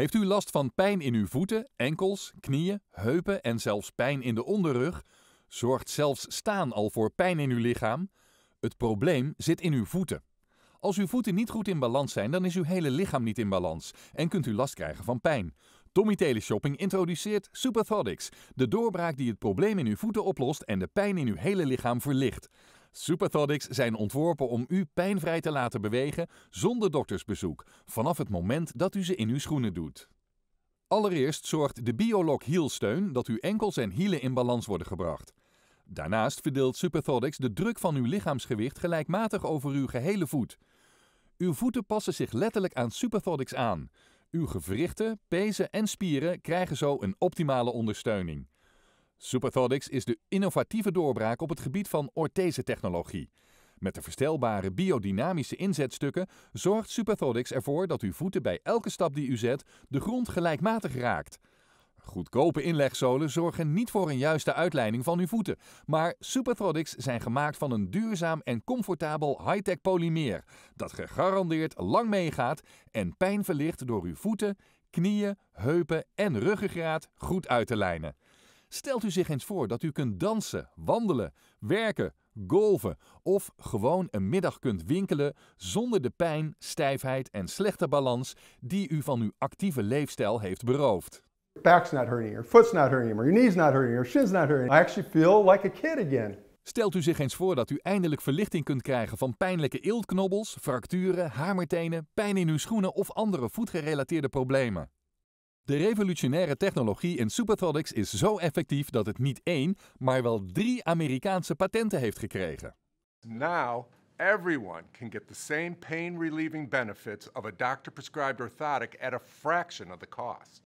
Heeft u last van pijn in uw voeten, enkels, knieën, heupen en zelfs pijn in de onderrug? Zorgt zelfs staan al voor pijn in uw lichaam? Het probleem zit in uw voeten. Als uw voeten niet goed in balans zijn, dan is uw hele lichaam niet in balans en kunt u last krijgen van pijn. Tommy Teleshopping introduceert Superthotics, de doorbraak die het probleem in uw voeten oplost en de pijn in uw hele lichaam verlicht. Superthodics zijn ontworpen om u pijnvrij te laten bewegen zonder doktersbezoek, vanaf het moment dat u ze in uw schoenen doet. Allereerst zorgt de Biolog hielsteun dat uw enkels en hielen in balans worden gebracht. Daarnaast verdeelt Superthodics de druk van uw lichaamsgewicht gelijkmatig over uw gehele voet. Uw voeten passen zich letterlijk aan Superthodics aan. Uw gewrichten, pezen en spieren krijgen zo een optimale ondersteuning. Superthodix is de innovatieve doorbraak op het gebied van orthese-technologie. Met de verstelbare biodynamische inzetstukken zorgt Superthodix ervoor dat uw voeten bij elke stap die u zet de grond gelijkmatig raakt. Goedkope inlegzolen zorgen niet voor een juiste uitleiding van uw voeten, maar Superthodix zijn gemaakt van een duurzaam en comfortabel high-tech polymeer dat gegarandeerd lang meegaat en pijn verlicht door uw voeten, knieën, heupen en ruggengraat goed uit te lijnen. Stelt u zich eens voor dat u kunt dansen, wandelen, werken, golven of gewoon een middag kunt winkelen zonder de pijn, stijfheid en slechte balans die u van uw actieve leefstijl heeft beroofd. Your back's not hurting, your foot's not hurting your knee's not hurting, your shin's not hurting. I actually feel like a kid again. Stelt u zich eens voor dat u eindelijk verlichting kunt krijgen van pijnlijke eeltknobbels, fracturen, hamertenen, pijn in uw schoenen of andere voetgerelateerde problemen. De revolutionaire technologie in Supertonics is zo effectief dat het niet één, maar wel drie Amerikaanse patenten heeft gekregen. Now everyone can get the same pain relieving benefits of a doctor prescribed orthotic at a fraction of the cost.